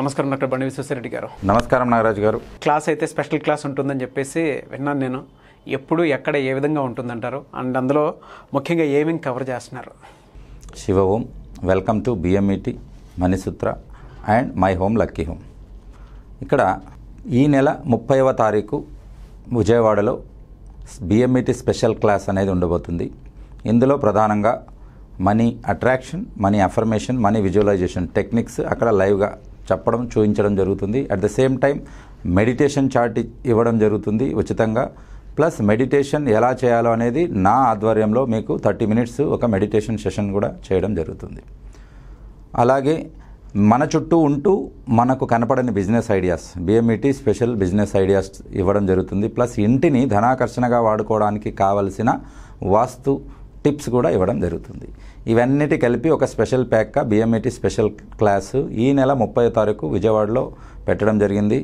నమస్కారం డాక్టర్ బండి విశ్వేశ్వరరెడ్డి గారు నమస్కారం నాగరాజు గారు క్లాస్ అయితే స్పెషల్ క్లాస్ ఉంటుందని చెప్పేసి విన్నాను నేను ఎప్పుడు ఎక్కడ ఏ విధంగా ఉంటుందంటారు అండ్ అందులో ముఖ్యంగా ఏమేమి కవర్ చేస్తున్నారు Shiva Om welcome to BMET e Manisutra and my home lucky home ఇక్కడ ఈ నెల ముప్పైవ తారీఖు విజయవాడలో బిఎంఈటి e స్పెషల్ క్లాస్ అనేది ఉండబోతుంది ఇందులో ప్రధానంగా money attraction money affirmation money visualisation techniques అక్కడ లైవ్గా చెప్పడం చూపించడం జరుగుతుంది at the same time meditation chart ఇవ్వడం జరుగుతుంది ఉచితంగా ప్లస్ మెడిటేషన్ ఎలా చేయాలో అనేది నా ఆధ్వర్యంలో మీకు థర్టీ మినిట్స్ ఒక మెడిటేషన్ సెషన్ కూడా చేయడం జరుగుతుంది అలాగే మన చుట్టూ ఉంటూ మనకు కనపడని business ideas BMET special business ideas ఇవ్వడం జరుగుతుంది ప్లస్ ఇంటిని ధనాకర్షణగా వాడుకోవడానికి కావలసిన వాస్తు టిప్స్ కూడా ఇవ్వడం జరుగుతుంది ఇవన్నిటి కలిపి ఒక స్పెషల్ ప్యాక్గా బిఎంఈటీ e స్పెషల్ క్లాసు ఈ నెల ముప్పై తారీఖు విజయవాడలో పెట్టడం జరిగింది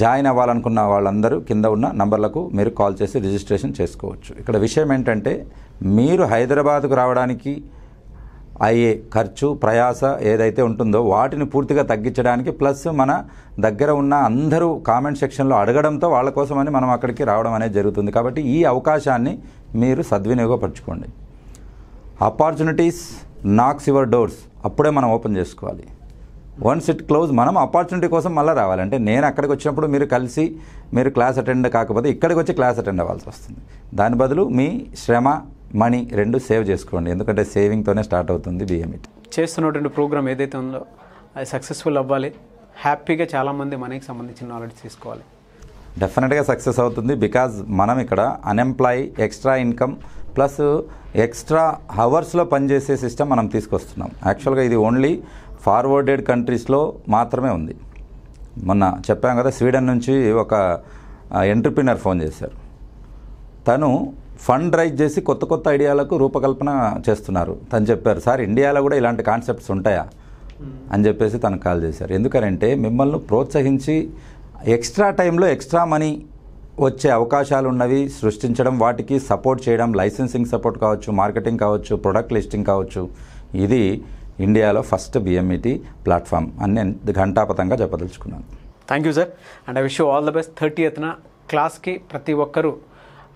జాయిన్ అవ్వాలనుకున్న వాళ్ళందరూ కింద ఉన్న నంబర్లకు మీరు కాల్ చేసి రిజిస్ట్రేషన్ చేసుకోవచ్చు ఇక్కడ విషయం ఏంటంటే మీరు హైదరాబాద్కు రావడానికి అయ్యే ఖర్చు ప్రయాస ఏదైతే ఉంటుందో వాటిని పూర్తిగా తగ్గించడానికి ప్లస్ మన దగ్గర ఉన్న అందరూ కామెంట్ సెక్షన్లో అడగడంతో వాళ్ళ కోసమని మనం అక్కడికి రావడం అనేది జరుగుతుంది కాబట్టి ఈ అవకాశాన్ని మీరు సద్వినియోగపరచుకోండి అపార్చునిటీస్ నాక్స్ యువర్ డోర్స్ అప్పుడే మనం ఓపెన్ చేసుకోవాలి వన్స్ ఇట్ క్లోజ్ మనం ఆపర్చునిటీ కోసం మళ్ళీ రావాలి అంటే నేను అక్కడికి వచ్చినప్పుడు మీరు కలిసి మీరు క్లాస్ అటెండ్ కాకపోతే ఇక్కడికి వచ్చి క్లాస్ అటెండ్ అవ్వాల్సి వస్తుంది దాని బదులు మీ శ్రమ మనీ రెండు సేవ్ చేసుకోండి ఎందుకంటే సేవింగ్తోనే స్టార్ట్ అవుతుంది బిఎంఈటీ e చేస్తున్నటువంటి ప్రోగ్రామ్ ఏదైతే ఉందో అది సక్సెస్ఫుల్ అవ్వాలి హ్యాపీగా చాలామంది మనీకి సంబంధించిన నాలెడ్జ్ తీసుకోవాలి డెఫినెట్గా సక్సెస్ అవుతుంది బికాజ్ మనం ఇక్కడ unemploy extra income plus extra హవర్స్లో పనిచేసే సిస్టమ్ మనం తీసుకొస్తున్నాం యాక్చువల్గా ఇది ఓన్లీ ఫార్వర్డెడ్ కంట్రీస్లో మాత్రమే ఉంది మొన్న చెప్పాం కదా స్వీడన్ నుంచి ఒక ఎంటర్ప్రినర్ ఫోన్ చేశారు తను ఫండ్ రైజ్ చేసి కొత్త కొత్త ఐడియాలకు రూపకల్పన చేస్తున్నారు తను చెప్పారు సార్ ఇండియాలో కూడా ఇలాంటి కాన్సెప్ట్స్ ఉంటాయా అని చెప్పేసి తను కాల్ చేశారు ఎందుకనంటే మిమ్మల్ని ప్రోత్సహించి ఎక్స్ట్రా టైంలో ఎక్స్ట్రా మనీ వచ్చే అవకాశాలు ఉన్నవి సృష్టించడం వాటికి సపోర్ట్ చేయడం లైసెన్సింగ్ సపోర్ట్ కావచ్చు మార్కెటింగ్ కావచ్చు ప్రొడక్ట్ లిస్టింగ్ కావచ్చు ఇది ఇండియాలో ఫస్ట్ బిఎంఈటీ e ప్లాట్ఫామ్ అని నేను ఘంటాపతంగా చెప్పదలుచుకున్నాను thank you sir and I wish you all the best thirty ఎత్న క్లాస్కి ప్రతి ఒక్కరూ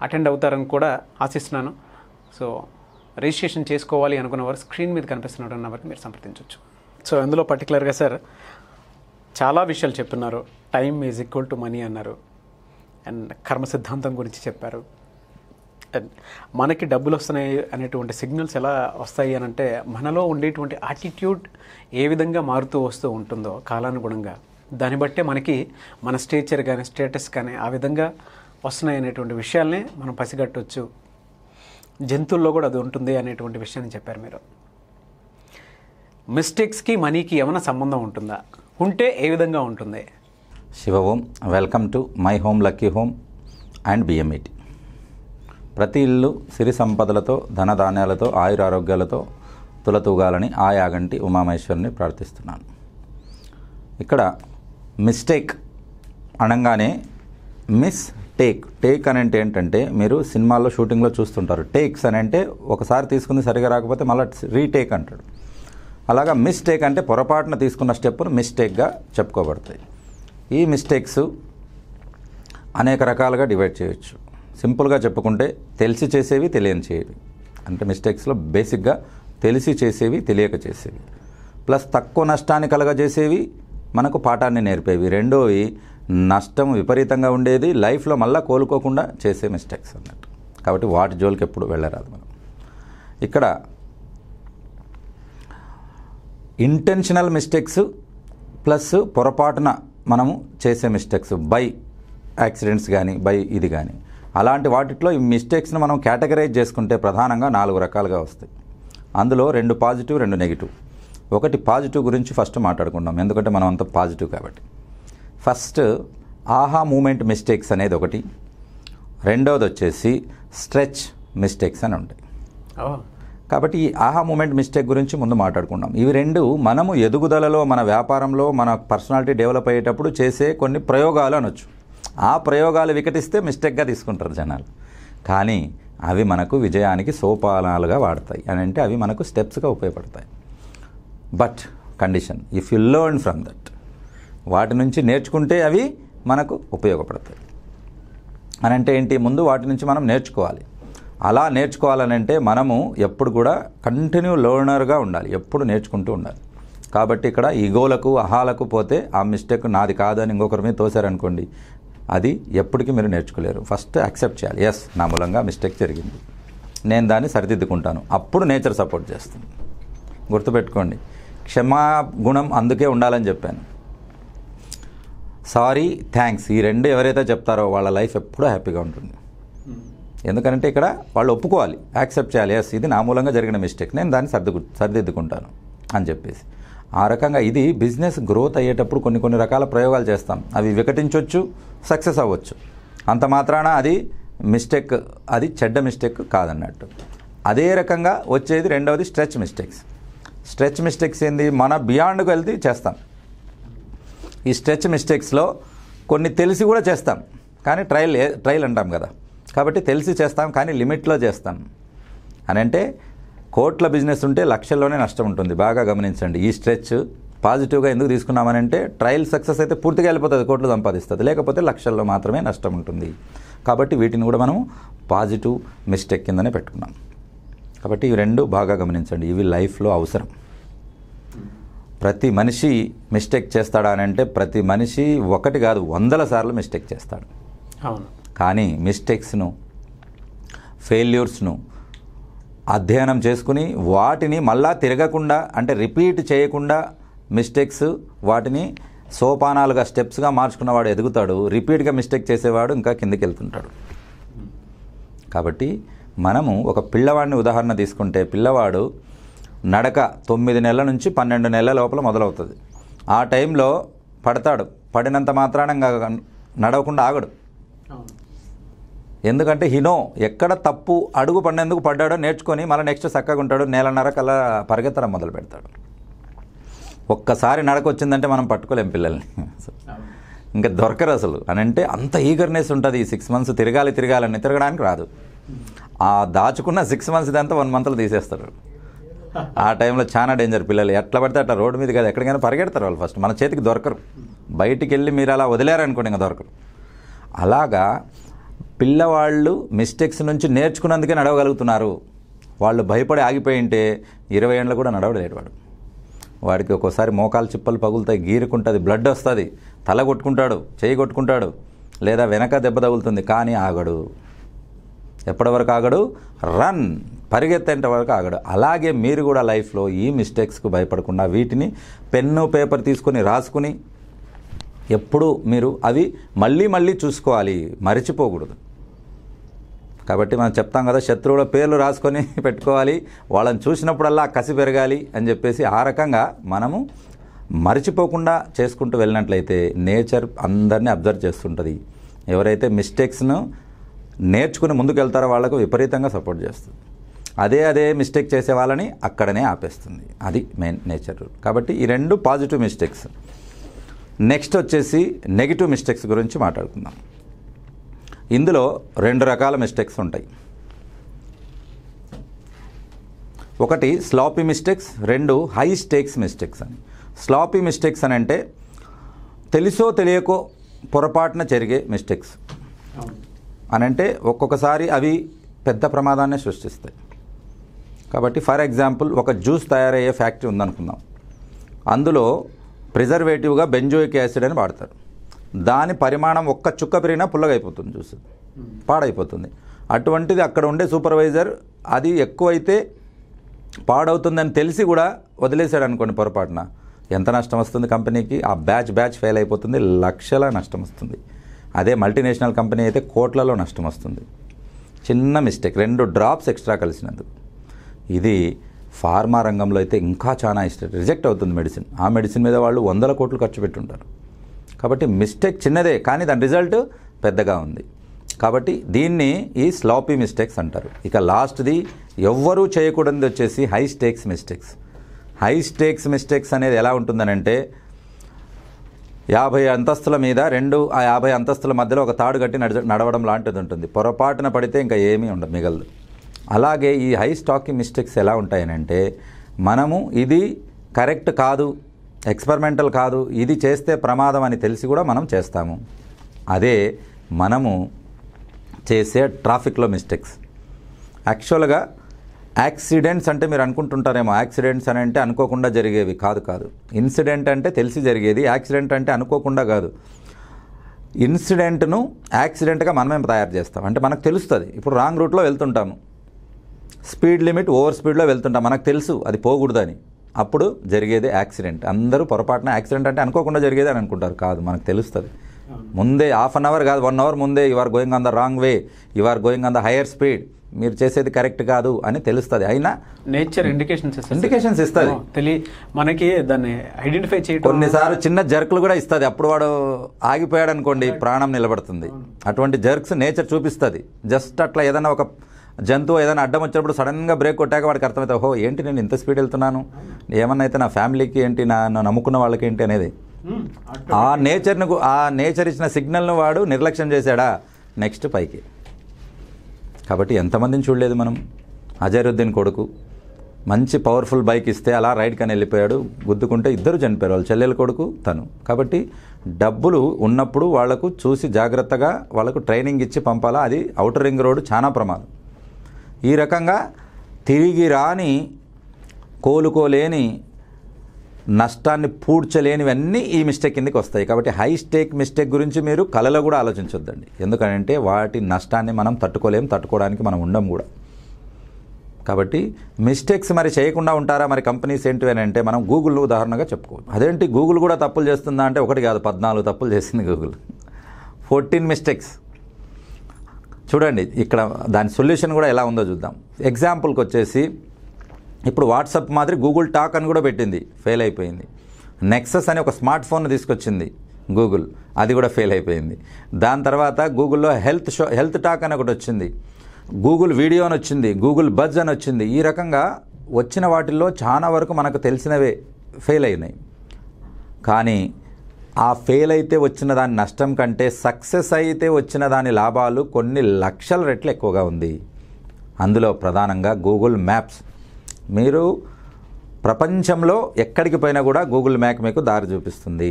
అటెండ్ అవుతారని కూడా ఆశిస్తున్నాను సో రిజిస్ట్రేషన్ చేసుకోవాలి అనుకున్న వారు స్క్రీన్ మీద అన్న వారికి మీరు సంప్రదించవచ్చు సో అందులో పర్టికులర్గా సార్ చాలా విషయాలు చెప్తున్నారు time is equal to money అన్నారు అండ్ కర్మ సిద్ధాంతం గురించి చెప్పారు అండ్ మనకి డబ్బులు వస్తున్నాయి అనేటువంటి సిగ్నల్స్ ఎలా వస్తాయి అని అంటే మనలో ఉండేటువంటి యాటిట్యూడ్ ఏ విధంగా మారుతూ వస్తూ ఉంటుందో కాలానుగుణంగా దాన్ని బట్టే మనకి మన స్టేచర్ కానీ స్టేటస్ కానీ ఆ విధంగా వస్తున్నాయి అనేటువంటి విషయాల్ని మనం పసిగట్టవచ్చు జంతువుల్లో కూడా అది ఉంటుంది అనేటువంటి విషయాన్ని చెప్పారు మీరు మిస్టేక్స్కి మనీకి ఏమైనా సంబంధం ఉంటుందా ఉంటే ఏ విధంగా ఉంటుంది Shiva Om welcome to my home lucky home and BMET ప్రతి ఇల్లు సిరి సంపదలతో ధనధాన్యాలతో ఆయురారోగ్యాలతో తులతూగాలని ఆ యాగంటి ఉమామేశ్వరుని ప్రార్థిస్తున్నాను ఇక్కడ మిస్టేక్ అనగానే మిస్ టేక్ టేక్ అని అంటే ఏంటంటే మీరు సినిమాల్లో షూటింగ్లో చూస్తుంటారు టేక్స్ అని అంటే ఒకసారి తీసుకుంది సరిగా రాకపోతే మళ్ళీ రీటేక్ అంటాడు అలాగా మిస్టేక్ అంటే పొరపాటున తీసుకున్న స్టెప్ను మిస్టేక్గా చెప్పుకోబడతాయి ఈ మిస్టేక్స్ అనేక రకాలుగా డివైడ్ చేయొచ్చు సింపుల్గా చెప్పుకుంటే తెలిసి చేసేవి తెలియని చేయవి అంటే మిస్టేక్స్లో బేసిక్గా తెలిసి చేసేవి తెలియక చేసేవి ప్లస్ తక్కువ నష్టాన్ని కలగజేసేవి మనకు పాఠాన్ని నేర్పేవి రెండోవి నష్టం విపరీతంగా ఉండేది లైఫ్లో మళ్ళీ కోలుకోకుండా చేసే మిస్టేక్స్ అన్నట్టు కాబట్టి వాటి జోలికి ఎప్పుడు వెళ్ళరాదు మనం ఇక్కడ ఇంటెన్షనల్ మిస్టేక్స్ ప్లస్ పొరపాటున మనము చేసే మిస్టేక్స్ బై యాక్సిడెంట్స్ కానీ బై ఇది కానీ అలాంటి వాటిలో ఈ మిస్టేక్స్ని మనం కేటగరైజ్ చేసుకుంటే ప్రధానంగా నాలుగు రకాలుగా వస్తాయి అందులో రెండు పాజిటివ్ రెండు నెగిటివ్ ఒకటి పాజిటివ్ గురించి ఫస్ట్ మాట్లాడుకుందాం ఎందుకంటే మనం అంత పాజిటివ్ కాబట్టి ఫస్ట్ ఆహా మూమెంట్ మిస్టేక్స్ అనేది ఒకటి రెండవది వచ్చేసి స్ట్రెచ్ మిస్టేక్స్ అని ఉంటాయి కాబట్టి ఈ ఆహా మూమెంట్ మిస్టేక్ గురించి ముందు మాట్లాడుకుందాం ఇవి రెండు మనము ఎదుగుదలలో మన వ్యాపారంలో మన పర్సనాలిటీ డెవలప్ అయ్యేటప్పుడు చేసే కొన్ని ప్రయోగాలు అనొచ్చు ఆ ప్రయోగాలు వికటిస్తే మిస్టేక్గా తీసుకుంటారు జనాలు కానీ అవి మనకు విజయానికి సోపానాలుగా వాడతాయి అని అంటే అవి మనకు స్టెప్స్గా ఉపయోగపడతాయి but condition if you learn from that వాటి నుంచి నేర్చుకుంటే అవి మనకు ఉపయోగపడతాయి అని అంటే ఏంటి ముందు వాటి నుంచి మనం నేర్చుకోవాలి అలా నేర్చుకోవాలనంటే మనము ఎప్పుడు కూడా కంటిన్యూ లోనర్గా ఉండాలి ఎప్పుడు నేర్చుకుంటూ ఉండాలి కాబట్టి ఇక్కడ ఈగోలకు అహాలకు పోతే ఆ మిస్టేక్ నాది కాదని ఇంకొకరి మీద తోశారనుకోండి అది ఎప్పటికీ మీరు నేర్చుకోలేరు ఫస్ట్ యాక్సెప్ట్ చేయాలి ఎస్ నా మూలంగా మిస్టేక్ జరిగింది నేను దాన్ని సరిదిద్దుకుంటాను అప్పుడు నేచర్ సపోర్ట్ చేస్తుంది గుర్తుపెట్టుకోండి క్షమా గుణం అందుకే ఉండాలని చెప్పాను సారీ థ్యాంక్స్ ఈ రెండు ఎవరైతే చెప్తారో వాళ్ళ లైఫ్ ఎప్పుడూ హ్యాపీగా ఉంటుంది hmm. ఎందుకంటే ఇక్కడ వాళ్ళు ఒప్పుకోవాలి యాక్సెప్ట్ చేయాలి ఎస్ ఇది నా మూలంగా జరిగిన మిస్టేక్ నేను దాన్ని సర్దుకు సరిదిద్దుకుంటాను అని చెప్పేసి ఆ రకంగా ఇది బిజినెస్ గ్రోత్ అయ్యేటప్పుడు కొన్ని కొన్ని రకాల ప్రయోగాలు చేస్తాం అవి వికటించవచ్చు సక్సెస్ అవ్వచ్చు అంత మాత్రాన అది మిస్టేక్ అది చెడ్డ మిస్టేక్ కాదన్నట్టు అదే రకంగా వచ్చేది రెండవది స్ట్రెచ్ మిస్టేక్స్ స్ట్రెచ్ మిస్టేక్స్ ఏంది మన బియాండ్కి వెళ్తి చేస్తాం ఈ స్ట్రెచ్ మిస్టేక్స్లో కొన్ని తెలిసి కూడా చేస్తాం కానీ ట్రయల్ ట్రయల్ అంటాం కదా కాబట్టి తెలిసి చేస్తాం కానీ లిమిట్లో చేస్తాం అని అంటే కోట్ల బిజినెస్ ఉంటే లక్షల్లోనే నష్టం ఉంటుంది బాగా గమనించండి ఈ స్ట్రెచ్ పాజిటివ్గా ఎందుకు తీసుకున్నామని అంటే ట్రయల్ సక్సెస్ అయితే పూర్తిగా వెళ్ళిపోతుంది కోట్లు సంపాదిస్తుంది లేకపోతే లక్షల్లో మాత్రమే నష్టం ఉంటుంది కాబట్టి వీటిని కూడా మనం పాజిటివ్ మిస్టేక్ కిందనే పెట్టుకున్నాం కాబట్టి ఇవి రెండు బాగా గమనించండి ఇవి లైఫ్లో అవసరం ప్రతి మనిషి మిస్టేక్ చేస్తాడా అని అంటే ప్రతి మనిషి ఒకటి కాదు వందల సార్లు మిస్టేక్ చేస్తాడు అవును కానీ మిస్టేక్స్ను ఫెయిల్యూర్స్ను అధ్యయనం చేసుకుని వాటిని మళ్ళా తిరగకుండా అంటే రిపీట్ చేయకుండా మిస్టేక్స్ వాటిని సోపానాలుగా స్టెప్స్గా మార్చుకున్నవాడు ఎదుగుతాడు రిపీట్గా మిస్టేక్ చేసేవాడు ఇంకా కిందకి వెళ్తుంటాడు కాబట్టి మనము ఒక పిల్లవాడిని ఉదాహరణ తీసుకుంటే పిల్లవాడు నడక తొమ్మిది నెలల నుంచి పన్నెండు నెలల లోపల మొదలవుతుంది ఆ టైంలో పడతాడు పడినంత మాత్రాన నడవకుండా ఆగడు ఎందుకంటే హినో ఎక్కడ తప్పు అడుగు పడినందుకు పడ్డాడో నేర్చుకొని మళ్ళీ నెక్స్ట్ చక్కగా ఉంటాడు నెలన్నర కల్లా పరిగెత్తడం మొదలు పెడతాడు ఒక్కసారి నడక వచ్చిందంటే మనం పట్టుకోలేం పిల్లల్ని ఇంకా దొరకరు అసలు అని అంటే అంత ఈగర్నెస్ ఉంటుంది ఈ సిక్స్ మంత్స్ తిరగాలి తిరగాలని తిరగడానికి రాదు ఆ దాచుకున్న సిక్స్ మంత్స్ ఇదంతా వన్ మంత్లో తీసేస్తారు ఆ టైంలో చాలా డేంజర్ పిల్లలు ఎట్లా పడితే అట్లా రోడ్డు మీద కాదు ఎక్కడికైనా పరిగెడతారు వాళ్ళు ఫస్ట్ మన చేతికి దొరకరు బయటికి వెళ్ళి మీరు అలా వదిలేరనుకోండి ఇంకా దొరకరు అలాగా పిల్లవాళ్ళు మిస్టేక్స్ నుంచి నేర్చుకున్నందుకే నడవగలుగుతున్నారు వాళ్ళు భయపడి ఆగిపోయి ఉంటే ఇరవై ఏళ్ళు కూడా నడవలేడు వాడు వాడికి ఒక్కోసారి మోకాలు చిప్పలు పగులుతాయి గీరుకుంటుంది బ్లడ్ వస్తుంది తల కొట్టుకుంటాడు చేయి కొట్టుకుంటాడు లేదా వెనక దెబ్బ తగులుతుంది కానీ ఆగడు ఎప్పటి వరకు ఆగడు రన్ పరిగెత్తేంత వరకు ఆగడు అలాగే మీరు కూడా లైఫ్లో ఈ మిస్టేక్స్కు భయపడకుండా వీటిని పెన్ను పేపర్ తీసుకొని రాసుకుని ఎప్పుడు మీరు అవి మళ్ళీ మళ్ళీ చూసుకోవాలి మరిచిపోకూడదు కాబట్టి మనం చెప్తాం కదా శత్రువుల పేర్లు రాసుకొని పెట్టుకోవాలి వాళ్ళని చూసినప్పుడల్లా కసి పెరగాలి అని చెప్పేసి ఆ రకంగా మనము మర్చిపోకుండా చేసుకుంటూ వెళ్ళినట్లయితే నేచర్ అందరినీ అబ్జర్వ్ చేస్తుంటుంది ఎవరైతే మిస్టేక్స్ను నేర్చుకుని ముందుకు వెళ్తారో వాళ్ళకు విపరీతంగా సపోర్ట్ చేస్తుంది అదే అదే మిస్టేక్ చేసే వాళ్ళని అక్కడనే ఆపేస్తుంది అది మెయిన్ నేచర్ కాబట్టి ఈ రెండు పాజిటివ్ మిస్టేక్స్ నెక్స్ట్ వచ్చేసి నెగిటివ్ మిస్టేక్స్ గురించి మాట్లాడుకుందాం ఇందులో రెండు రకాల మిస్టేక్స్ ఉంటాయి ఒకటి స్లాపీ మిస్టేక్స్ రెండు హై స్టేక్స్ మిస్టేక్స్ అని స్లాపీ మిస్టేక్స్ అని అంటే తెలుసో తెలియకో పొరపాటున జరిగే మిస్టేక్స్ అనంటే ఒక్కొక్కసారి అవి పెద్ద ప్రమాదాన్ని సృష్టిస్తాయి కాబట్టి ఫర్ ఎగ్జాంపుల్ ఒక జ్యూస్ తయారయ్యే ఫ్యాక్టరీ ఉందనుకుందాం అందులో ప్రిజర్వేటివ్గా బెంజోయిక్ యాసిడ్ అని వాడతారు దాని పరిమాణం ఒక్క చుక్క పెరిగినా పుల్లగైపోతుంది చూసి పాడైపోతుంది అటువంటిది అక్కడ ఉండే సూపర్వైజర్ అది ఎక్కువైతే పాడవుతుందని తెలిసి కూడా వదిలేశాడు అనుకోండి పొరపాటున ఎంత నష్టం వస్తుంది కంపెనీకి ఆ బ్యాచ్ బ్యాచ్ ఫెయిల్ అయిపోతుంది లక్షల నష్టం వస్తుంది అదే మల్టీనేషనల్ కంపెనీ అయితే కోట్లలో నష్టం వస్తుంది చిన్న మిస్టేక్ రెండు డ్రాప్స్ ఎక్స్ట్రా కలిసినందుకు ఇది ఫార్మా రంగంలో అయితే ఇంకా చాలా ఇష్టం రిజెక్ట్ అవుతుంది మెడిసిన్ ఆ మెడిసిన్ మీద వాళ్ళు వందల కోట్లు ఖర్చు పెట్టుంటారు కాబట్టి మిస్టేక్ చిన్నదే కానీ దాని రిజల్ట్ పెద్దగా ఉంది కాబట్టి దీన్ని ఈ స్లాపీ మిస్టేక్స్ అంటారు ఇక లాస్ట్ది ఎవ్వరూ చేయకూడదు వచ్చేసి high stakes mistakes high stakes mistakes అనేది ఎలా ఉంటుందని అంటే యాభై అంతస్తుల మీద రెండు ఆ యాభై అంతస్తుల మధ్యలో ఒక తాడు కట్టి నడ నడవడం లాంటిది ఉంటుంది పొరపాటున పడితే ఇంకా ఏమీ ఉండదు మిగలదు అలాగే ఈ హై స్టాకింగ్ మిస్టేక్స్ ఎలా ఉంటాయనంటే మనము ఇది కరెక్ట్ కాదు ఎక్స్పెరిమెంటల్ కాదు ఇది చేస్తే ప్రమాదం అని తెలిసి కూడా మనం చేస్తాము అదే మనము చేసే ట్రాఫిక్లో మిస్టేక్స్ యాక్చువల్గా యాక్సిడెంట్స్ అంటే మీరు అనుకుంటుంటారేమో యాక్సిడెంట్స్ అని అంటే అనుకోకుండా జరిగేవి కాదు కాదు ఇన్సిడెంట్ అంటే తెలిసి జరిగేది యాక్సిడెంట్ అంటే అనుకోకుండా కాదు ఇన్సిడెంట్ను యాక్సిడెంట్గా మనమే తయారు చేస్తాం అంటే మనకు తెలుస్తుంది ఇప్పుడు రాంగ్ రూట్లో వెళ్తుంటాము స్పీడ్ లిమిట్ ఓవర్ స్పీడ్లో వెళ్తుంటాం మనకు తెలుసు అది పోకూడదని అప్పుడు జరిగేది యాక్సిడెంట్ అందరూ పొరపాటున యాక్సిడెంట్ అంటే అనుకోకుండా జరిగేది అని అనుకుంటారు కాదు మనకు తెలుస్తుంది ముందే హాఫ్ అన్ అవర్ కాదు వన్ అవర్ ముందే you are going on the wrong way you are going on the higher speed మీరు చేసేది కరెక్ట్ కాదు అని తెలుస్తుంది అయినా నేచర్ ఇండికేషన్స్ ఇండికేషన్స్ ఇస్తుంది తెలియ మనకి దాన్ని ఐడెంటిఫై చేయ కొన్నిసార్లు చిన్న జర్క్లు కూడా ఇస్తుంది అప్పుడు వాడు ఆగిపోయాడు అనుకోండి ప్రాణం నిలబడుతుంది అటువంటి జర్క్స్ నేచర్ చూపిస్తుంది జస్ట్ అట్లా ఏదైనా ఒక జంతువు ఏదైనా అడ్డం వచ్చినప్పుడు సడన్గా బ్రేక్ కొట్టాక వాడికి అర్థమవుతాయి ఓహో ఏంటి నేను ఇంత స్పీడ్ వెళ్తున్నాను ఏమన్నా అయితే నా ఫ్యామిలీకి ఏంటి నా నమ్ముకున్న వాళ్ళకి ఏంటి అనేది ఆ నేచర్ను ఆ నేచర్ ఇచ్చిన సిగ్నల్ను వాడు నిర్లక్ష్యం చేశాడా నెక్స్ట్ పైకి కాబట్టి ఎంతమందిని చూడలేదు మనం అజరుద్దీన్ కొడుకు మంచి పవర్ఫుల్ బైక్ ఇస్తే అలా రైడ్ కానీ వెళ్ళిపోయాడు గుద్దుకుంటే ఇద్దరు చనిపోయారు వాళ్ళు చెల్లెల కొడుకు తను కాబట్టి డబ్బులు ఉన్నప్పుడు వాళ్లకు చూసి జాగ్రత్తగా వాళ్ళకు ట్రైనింగ్ ఇచ్చి పంపాలా అది అవుటర్ రింగ్ రోడ్ చాలా ప్రమాదం ఈ రకంగా తిరిగి రాని కోలుకోలేని నష్టాన్ని పూడ్చలేనివన్నీ ఈ మిస్టేక్ కిందకి వస్తాయి కాబట్టి హై స్టేక్ మిస్టేక్ గురించి మీరు కళలో కూడా ఆలోచించొద్దండి ఎందుకంటే వాటి నష్టాన్ని మనం తట్టుకోలేము తట్టుకోవడానికి మనం ఉండం కూడా కాబట్టి మిస్టేక్స్ మరి చేయకుండా ఉంటారా మరి కంపెనీస్ ఏంటివి అని అంటే మనం గూగుల్ ఉదాహరణగా చెప్పుకోవచ్చు అదేంటి గూగుల్ కూడా తప్పులు చేస్తుందా అంటే ఒకటి కాదు పద్నాలుగు తప్పులు చేసింది గూగుల్ ఫోర్టీన్ మిస్టేక్స్ చూడండి ఇక్కడ దాని సొల్యూషన్ కూడా ఎలా ఉందో చూద్దాం ఎగ్జాంపుల్కి వచ్చేసి ఇప్పుడు వాట్సాప్ మాదిరి గూగుల్ టాక్ అని కూడా పెట్టింది ఫెయిల్ అయిపోయింది నెక్సస్ అనే ఒక స్మార్ట్ ఫోన్ తీసుకొచ్చింది గూగుల్ అది కూడా ఫెయిల్ అయిపోయింది దాని తర్వాత గూగుల్లో హెల్త్ షో హెల్త్ టాక్ అని ఒకటి వచ్చింది గూగుల్ వీడియో అని వచ్చింది గూగుల్ బజ్ అని వచ్చింది ఈ రకంగా వచ్చిన వాటిల్లో చాలా వరకు మనకు తెలిసినవే ఫెయిల్ అయినాయి కానీ ఆ ఫెయిల్ అయితే వచ్చిన దాని నష్టం కంటే సక్సెస్ అయితే వచ్చిన దాని లాభాలు కొన్ని లక్షల రెట్లు ఎక్కువగా ఉంది అందులో ప్రధానంగా గూగుల్ మ్యాప్స్ మీరు ప్రపంచంలో ఎక్కడికి పోయినా కూడా గూగుల్ మ్యాప్ మీకు దారి చూపిస్తుంది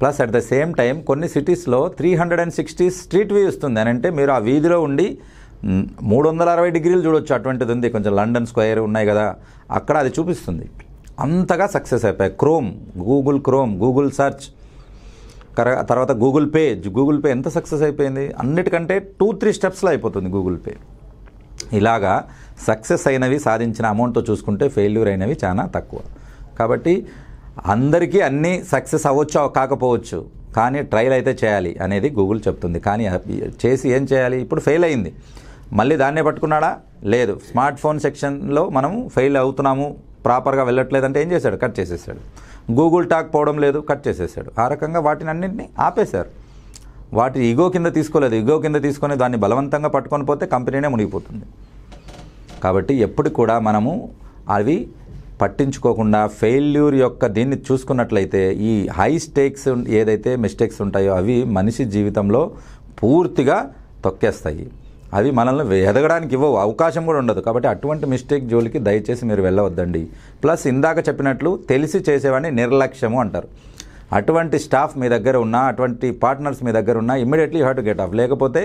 plus at the same time కొన్ని సిటీస్లో three hundred and sixty street view ఇస్తుంది అని అంటే మీరు ఆ వీధిలో ఉండి మూడు వందల అరవై డిగ్రీలు చూడొచ్చు అటువంటిది ఉంది కొంచెం లండన్ స్క్వేర్ ఉన్నాయి కదా అక్కడ అది చూపిస్తుంది అంతగా సక్సెస్ అయిపోయాయి Chrome Google Chrome Google search తర్వాత గూగుల్ పే గూగుల్ పే ఎంత సక్సెస్ అయిపోయింది అన్నిటికంటే టూ త్రీ స్టెప్స్లో అయిపోతుంది గూగుల్ పే ఇలాగా సక్సెస్ అయినవి సాధించిన అమౌంట్తో చూసుకుంటే ఫెయిల్యూర్ అయినవి చాలా తక్కువ కాబట్టి అందరికీ అన్నీ సక్సెస్ అవ్వచ్చు కాకపోవచ్చు కానీ ట్రయల్ అయితే చేయాలి అనేది గూగుల్ చెప్తుంది కానీ చేసి ఏం చేయాలి ఇప్పుడు ఫెయిల్ అయింది మళ్ళీ దాన్నే పట్టుకున్నాడా లేదు స్మార్ట్ ఫోన్ సెక్షన్లో మనం ఫెయిల్ అవుతున్నాము ప్రాపర్గా వెళ్ళట్లేదంటే ఏం చేశాడు కట్ చేసేసాడు గూగుల్ టాక్ పోవడం లేదు కట్ చేసేసాడు ఆ రకంగా వాటిని అన్నింటినీ ఆపేశారు వాటి ఈగో కింద తీసుకోలేదు ఈగో కింద తీసుకొని దాన్ని బలవంతంగా పట్టుకొని పోతే కంపెనీనే మునిగిపోతుంది కాబట్టి ఎప్పుడు కూడా మనము అవి పట్టించుకోకుండా ఫెయిల్యూర్ యొక్క దీన్ని చూసుకున్నట్లయితే ఈ హై స్టేక్స్ ఏదైతే మిస్టేక్స్ ఉంటాయో అవి మనిషి జీవితంలో పూర్తిగా తొక్కేస్తాయి అవి మనల్ని ఎదగడానికి ఇవ్వవు అవకాశం కూడా ఉండదు కాబట్టి అటువంటి మిస్టేక్ జోలికి దయచేసి మీరు వెళ్ళవద్దండి ప్లస్ ఇందాక చెప్పినట్లు తెలిసి చేసేవాడిని నిర్లక్ష్యము అంటారు అటువంటి స్టాఫ్ మీ దగ్గర ఉన్నా అటువంటి పార్ట్నర్స్ మీ దగ్గర ఉన్నా immediately have to get off లేకపోతే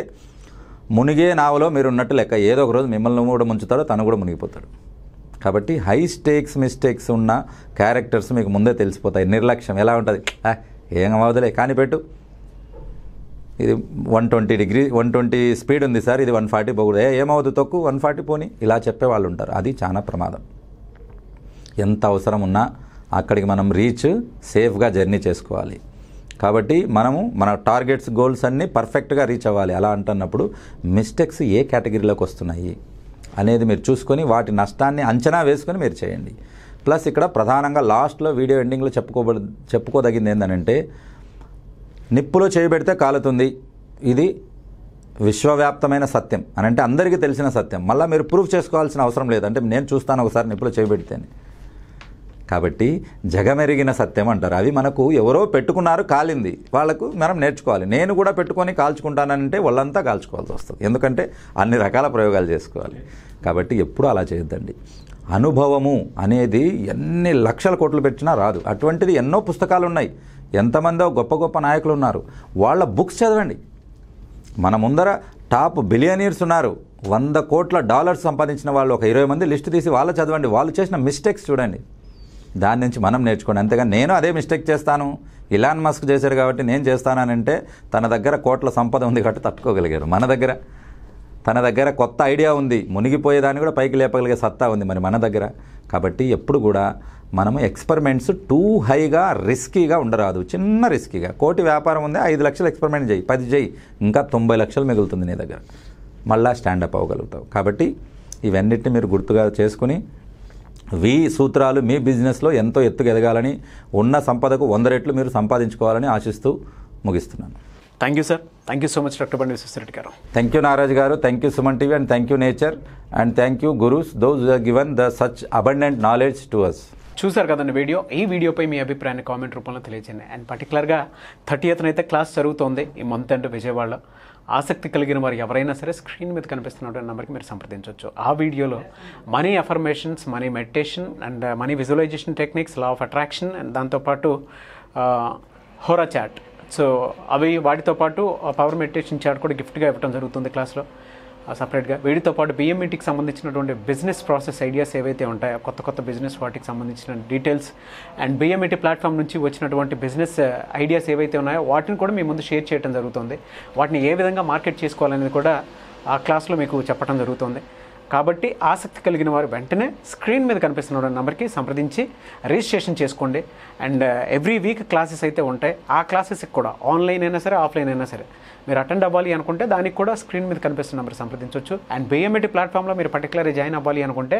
మునిగే నావలో మీరు ఉన్నట్టు లెక్క ఏదో ఒక రోజు మిమ్మల్ని కూడా ముంచుతారో తను కూడా మునిగిపోతాడు కాబట్టి హై స్టేక్స్ మిస్టేక్స్ ఉన్న క్యారెక్టర్స్ మీకు ముందే తెలిసిపోతాయి నిర్లక్ష్యం ఎలా ఉంటుంది ఏం అవదులే కానీ పెట్టు ఇది one twenty degree one twenty speed ఉంది సార్ ఇది వన్ ఫార్టీ పోకూడదు ఏ ఏమవుతుంది తక్కువ వన్ ఫార్టీ పోని ఇలా చెప్పే వాళ్ళు ఉంటారు అది చాలా ప్రమాదం ఎంత అవసరం ఉన్నా అక్కడికి మనం రీచ్ సేఫ్గా జర్నీ చేసుకోవాలి కాబట్టి మనము మన టార్గెట్స్ గోల్స్ అన్నీ పర్ఫెక్ట్గా రీచ్ అవ్వాలి అలా అంటున్నప్పుడు మిస్టేక్స్ ఏ కేటగిరీలోకి వస్తున్నాయి అనేది మీరు చూసుకొని వాటి నష్టాన్ని అంచనా వేసుకొని మీరు చేయండి ప్లస్ ఇక్కడ ప్రధానంగా లాస్ట్లో వీడియో ఎండింగ్లో చెప్పుకోబడి చెప్పుకోదగింది ఏంటంటే నిప్పులో చేయబెడితే కాలుతుంది ఇది విశ్వవ్యాప్తమైన సత్యం అని అంటే అందరికీ తెలిసిన సత్యం మళ్ళీ మీరు ప్రూఫ్ చేసుకోవాల్సిన అవసరం లేదు అంటే నేను చూస్తాను ఒకసారి నిప్పులో చేయబెడితేనే కాబట్టి జగమెరిగిన సత్యం అంటారు అవి మనకు ఎవరో పెట్టుకున్నారు కాలింది వాళ్ళకు మనం నేర్చుకోవాలి నేను కూడా పెట్టుకొని కాల్చుకుంటానంటే వాళ్ళంతా కాల్చుకోవాల్సి వస్తుంది ఎందుకంటే అన్ని రకాల ప్రయోగాలు చేసుకోవాలి కాబట్టి ఎప్పుడూ అలా చేయొద్దండి అనుభవము అనేది ఎన్ని లక్షల కోట్లు పెట్టినా రాదు అటువంటిది ఎన్నో పుస్తకాలు ఉన్నాయి ఎంతమందో గొప్ప గొప్ప నాయకులు ఉన్నారు వాళ్ళ బుక్స్ చదవండి మన ముందర టాప్ బిలియనీర్స్ ఉన్నారు వంద కోట్ల డాలర్స్ సంపాదించిన వాళ్ళు ఒక ఇరవై మంది లిస్ట్ తీసి వాళ్ళు చదవండి వాళ్ళు చేసిన మిస్టేక్స్ చూడండి దాని నుంచి మనం నేర్చుకోండి అంతేగాని నేను అదే మిస్టేక్ చేస్తాను ఇలాన్ మస్క్ చేశారు కాబట్టి నేను చేస్తానంటే తన దగ్గర కోట్ల సంపద ఉంది కాబట్టి తట్టుకోగలిగారు మన దగ్గర తన దగ్గర కొత్త ఐడియా ఉంది మునిగిపోయేదాన్ని కూడా పైకి లేపగలిగే సత్తా ఉంది మరి మన దగ్గర కాబట్టి ఎప్పుడు కూడా మనము ఎక్స్పెరిమెంట్స్ టూ హైగా రిస్కీగా ఉండరాదు చిన్న రిస్కీగా కోటి వ్యాపారం ఉంది ఐదు లక్షలు ఎక్స్పెరిమెంట్ చేయి పది చేయి ఇంకా తొంభై లక్షలు మిగులుతుంది నీ దగ్గర మళ్ళా స్టాండప్ అవ్వగలుగుతావు కాబట్టి ఇవన్నిటిని మీరు గుర్తుగా చేసుకుని వి సూత్రాలు మీ బిజినెస్లో ఎంతో ఎత్తుకు ఎదగాలని ఉన్న సంపదకు వంద రెట్లు మీరు సంపాదించుకోవాలని ఆశిస్తూ ముగిస్తున్నాను thank you sir thank you so much doctor Bandi Vishwasareddy గారు థ్యాంక్ యూ నారాజ్ గారు thank you Suman TV and thank you nature and thank you gurus those given the such abundant knowledge to us చూసారు కదండి వీడియో ఈ వీడియోపై మీ అభిప్రాయాన్ని కామెంట్ రూపంలో తెలియజేయండి and పర్టికులర్గా థర్టీ అయితే క్లాస్ జరుగుతోంది ఈ మంత్ అండ్ విజయవాడలో ఆసక్తి కలిగిన వారు ఎవరైనా సరే స్క్రీన్ మీద కనిపిస్తున్నటువంటి నెంబర్కి మీరు సంప్రదించవచ్చు ఆ వీడియోలో money affirmations money meditation and money visualisation techniques law of attraction and దాంతోపాటు హోరా చాట్ సో అవి వాటితో పాటు పవర్ మెడిటేషన్ చాట్ కూడా గిఫ్ట్గా ఇవ్వడం జరుగుతుంది క్లాస్లో సపరేట్గా వీటితో పాటు బిఎంఈటీకి e సంబంధించినటువంటి బిజినెస్ ప్రాసెస్ ఐడియాస్ ఏవైతే ఉంటాయో కొత్త కొత్త బిజినెస్ వాటికి సంబంధించిన డీటెయిల్స్ అండ్ బిఎంఈటీ ప్లాట్ఫామ్ నుంచి వచ్చినటువంటి బిజినెస్ ఐడియాస్ uh, ఏవైతే ఉన్నాయో వాటిని కూడా మీ ముందు షేర్ చేయడం జరుగుతుంది వాటిని ఏ విధంగా మార్కెట్ చేసుకోవాలనేది కూడా ఆ క్లాస్లో మీకు చెప్పడం జరుగుతుంది కాబట్టి ఆసక్తి కలిగిన వారు వెంటనే స్క్రీన్ మీద కనిపిస్తున్న నెంబర్కి సంప్రదించి రిజిస్ట్రేషన్ చేసుకోండి అండ్ ఎవ్రీ వీక్ క్లాసెస్ అయితే ఉంటాయి ఆ క్లాసెస్కి కూడా ఆన్లైన్ అయినా సరే ఆఫ్లైన్ అయినా సరే మీరు అటెండ్ అవ్వాలి అనుకుంటే దానికి కూడా స్క్రీన్ మీద కనిపిస్తున్న నెంబర్ సంప్రదించవచ్చు అండ్ బిఎంఏటి ప్లాట్ఫామ్లో e మీరు పర్టికులర్గా జాయిన్ అవ్వాలి అనుకుంటే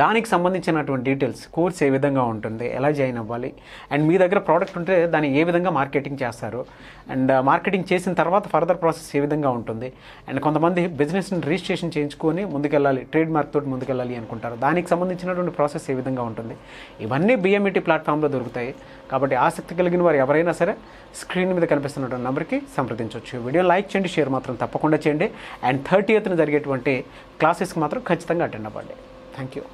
దానికి సంబంధించినటువంటి డీటెయిల్స్ కోర్స్ ఏ విధంగా ఉంటుంది ఎలా జాయిన్ అవ్వాలి అండ్ మీ దగ్గర ప్రోడక్ట్ ఉంటే దాన్ని ఏ విధంగా మార్కెటింగ్ చేస్తారు అండ్ మార్కెటింగ్ uh, చేసిన తర్వాత ఫర్దర్ ప్రాసెస్ ఏ విధంగా ఉంటుంది అండ్ కొంతమంది బిజినెస్ని రిజిస్ట్రేషన్ చేయించుకొని ముందుకెళ్ళాలి ట్రేడ్ మార్క్ తోటి ముందుకెళ్ళాలి అనుకుంటారు దానికి సంబంధించినటువంటి ప్రాసెస్ ఏ విధంగా ఉంటుంది ఇవన్నీ బిఎంఈటి ప్లాట్ఫామ్లో e దొరుకుతాయి కాబట్టి ఆసక్తి కలిగిన వారు ఎవరైనా సరే స్క్రీన్ మీద కనిపిస్తున్నటువంటి నెంబర్కి సంప్రదించవచ్చు వీడియో లైక్ చేయండి షేర్ మాత్రం తప్పకుండా చేయండి అండ్ థర్టీ ఎయిత్న జరిగేటువంటి క్లాసెస్కి మాత్రం ఖచ్చితంగా అటెండ్ అవ్వండి థ్యాంక్ యూ